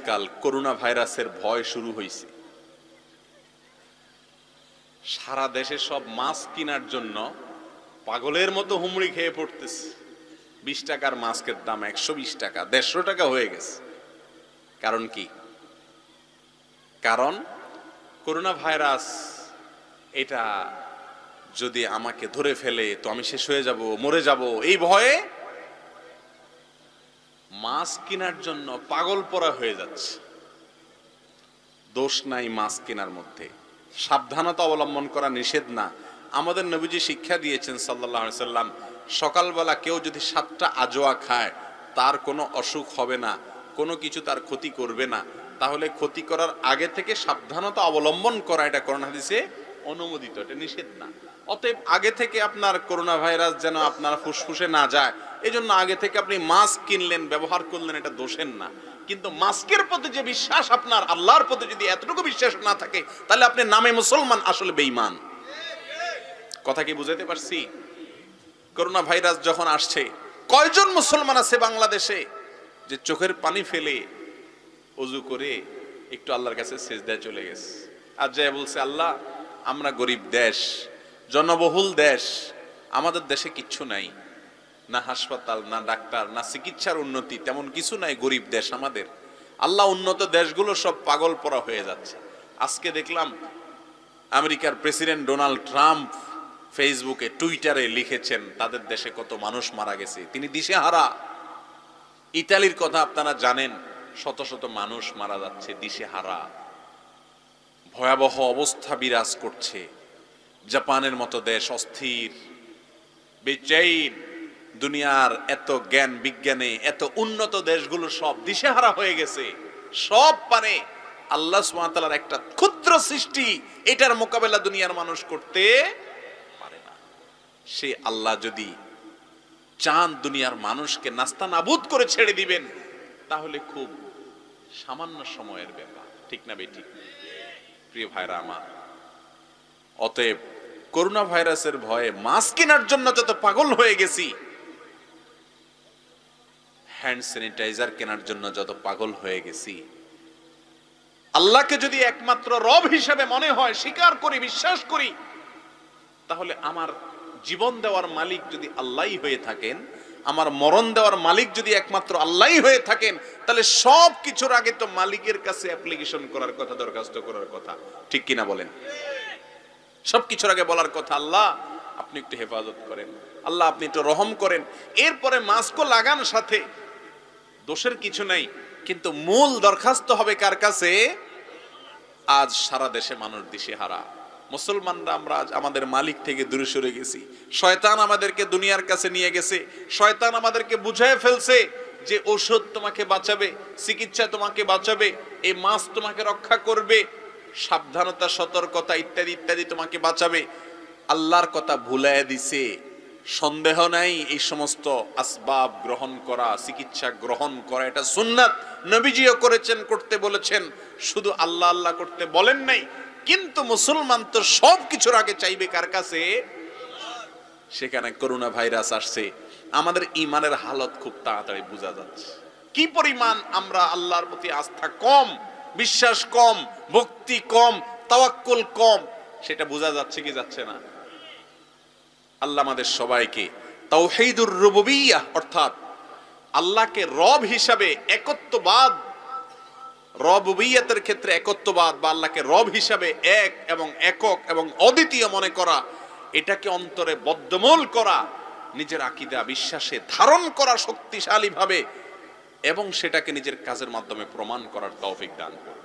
আজকাল করোনা ভাইরাসের ভয় শুরু হয়েছে সারা দেশে সব মাছ কেনার জন্য পাগলের মতো হুমড়ি খেয়ে পড়তেছে বিশ টাকার মাস্কের দাম একশো বিশ টাকা দেড়শো টাকা হয়ে গেছে কারণ কি কারণ করোনা ভাইরাস এটা যদি আমাকে ধরে ফেলে তো আমি শেষ হয়ে যাব মরে যাব এই ভয়ে মাছ কেনার জন্য পাগল পরা হয়ে যাচ্ছে দোষ নাই মাছ কেনার মধ্যে সাবধানতা অবলম্বন করা নিষেধ না আমাদের নবীজি শিক্ষা দিয়েছেন সাল্লাহ সাল্লাম সকালবেলা কেউ যদি সাতটা আজোয়া খায় তার কোনো অসুখ হবে না কোনো কিছু তার ক্ষতি করবে না তাহলে ক্ষতি করার আগে থেকে সাবধানতা অবলম্বন করা এটা করোনা দিছে অনুমোদিত এটা নিষেধ না অতএব আগে থেকে আপনার করোনা ভাইরাস যেন আপনার ফুসফুসে না যায় এই জন্য আগে থেকে আপনি মাস্ক কিনলেন ব্যবহার করলেন এটা দোষের না কিন্তু মাস্কের প্রতি যে বিশ্বাস আপনার আল্লাহর প্রতি যদি এতটুকু বিশ্বাস না থাকে তাহলে আপনি নামে মুসলমান আসলে বেইমান কথা কি বুঝাতে পারছি করোনা ভাইরাস যখন আসছে কয়জন মুসলমান আছে বাংলাদেশে যে চোখের পানি ফেলে অজু করে একটু আল্লাহর কাছে সেজ দেয় চলে গেছে আর যাই বলছে আল্লাহ আমরা গরিব দেশ জনবহুল দেশ আমাদের দেশে কিচ্ছু নাই না হাসপাতাল না ডাক্তার না চিকিৎসার উন্নতি তেমন কিছু নাই গরিব দেশ আমাদের আল্লাহ উন্নত দেশগুলো সব পাগল পরা হয়ে যাচ্ছে আজকে দেখলাম আমেরিকার প্রেসিডেন্ট ডোনাল্ড ট্রাম্প ফেসবুকে টুইটারে লিখেছেন তাদের দেশে কত মানুষ মারা গেছে তিনি দিশেহারা ইতালির কথা আপনারা জানেন শত শত মানুষ মারা যাচ্ছে দিশেহারা ভয়াবহ অবস্থা বিরাজ করছে জাপানের মতো দেশ অস্থির বেচেইন দুনিয়ার এত জ্ঞান বিজ্ঞানে এত উন্নত দেশগুলো সব দিশেহারা হয়ে গেছে সব পারে আল্লাহ সুমাতালার একটা ক্ষুদ্র সৃষ্টি এটার মোকাবেলা দুনিয়ার মানুষ করতে পারে না সে আল্লাহ যদি চান দুনিয়ার মানুষকে নাস্তা নাবুদ করে ছেড়ে দিবেন তাহলে খুব সামান্য সময়ের ব্যাপার ঠিক না বেটি প্রিয় ভাইরা আমার অতএব করোনা ভাইরাসের ভয়ে মাস্ক কেনার জন্য যত পাগল হয়ে গেছি হ্যান্ড স্যানিটাইজার কেনার জন্য যত পাগল হয়ে গেছি আল্লাহকে যদি একমাত্র রব হিসাবে মনে হয় স্বীকার করি বিশ্বাস করি তাহলে আমার জীবন দেওয়ার মালিক যদি আল্লাহ হয়ে থাকেন আমার মরণ দেওয়ার মালিক যদি একমাত্র আল্লাহ হয়ে থাকেন তাহলে সব কিছুর আগে তো মালিকের কাছে অ্যাপ্লিকেশন করার কথা দরখাস্ত করার কথা ঠিক কিনা বলেন সব কিছুর আগে বলার কথা আল্লাহ আপনি একটু হেফাজত করেন আল্লাহ আপনি একটু রহম করেন এরপরে মাস্কও লাগান সাথে দোষের কিছু নাই কিন্তু মূল দরখাস্ত হবে কার কাছে আজ সারা দেশে মানুষ দিশেহারা মুসলমানরা আমরা আজ আমাদের মালিক থেকে দূরে সরে গেছি শয়তান আমাদেরকে দুনিয়ার কাছে নিয়ে গেছে শয়তান আমাদেরকে বুঝায় ফেলছে যে ওষুধ তোমাকে বাঁচাবে চিকিৎসা তোমাকে বাঁচাবে এই মাছ তোমাকে রক্ষা করবে সাবধানতা সতর্কতা ইত্যাদি ইত্যাদি তোমাকে বাঁচাবে আল্লাহর কথা ভুলায় দিছে সন্দেহ নাই এই সমস্ত আসবাব গ্রহণ করা চিকিৎসা গ্রহণ করা এটা সুন্নাত নবীজিও করেছেন করতে বলেছেন শুধু আল্লাহ আল্লাহ করতে বলেন নাই কিন্তু মুসলমান তো সব কিছুর আগে চাইবে কার কাছে সেখানে করোনা ভাইরাস আসছে আমাদের ইমানের হালত খুব তাড়াতাড়ি বোঝা যাচ্ছে কি পরিমাণ আমরা আল্লাহর প্রতি আস্থা কম বিশ্বাস কম ভক্তি কম তাওয়াক্কুল কম সেটা বোঝা যাচ্ছে কি যাচ্ছে না আল্লাহ আমাদের সবাইকে তৌহিদুর রুবুবিয়া অর্থাৎ আল্লাহকে রব হিসাবে একত্ববাদ রববিয়াতের ক্ষেত্রে একত্ববাদ বা আল্লাহকে রব হিসাবে এক এবং একক এবং অদ্বিতীয় মনে করা এটাকে অন্তরে বদ্ধমূল করা নিজের আকিদা বিশ্বাসে ধারণ করা শক্তিশালীভাবে এবং সেটাকে নিজের কাজের মাধ্যমে প্রমাণ করার তৌফিক দান করে